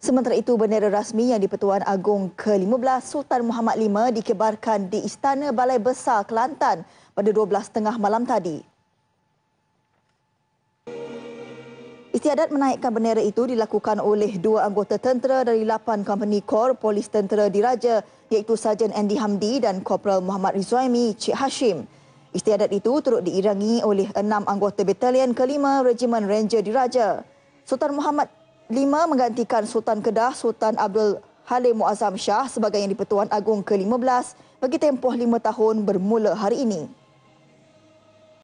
Sementara itu, bendera rasmi yang di-Pertuan Agong ke-15 Sultan Muhammad V dikebarkan di Istana Balai Besar Kelantan pada 12.30 malam tadi. Istiadat menaikkan bendera itu dilakukan oleh dua anggota tentera dari Lapan Company Corps Polis Tentera Diraja iaitu Sajen Andy Hamdi dan Korporal Muhammad Rizwaimi Cik Hashim. Istiadat itu turut diirangi oleh enam anggota batalion kelima Regimen Ranger Diraja. Sultan Muhammad Lima menggantikan Sultan Kedah Sultan Abdul Halim Muazzam Shah sebagai yang di-Pertuan Agong ke-15 bagi tempoh lima tahun bermula hari ini.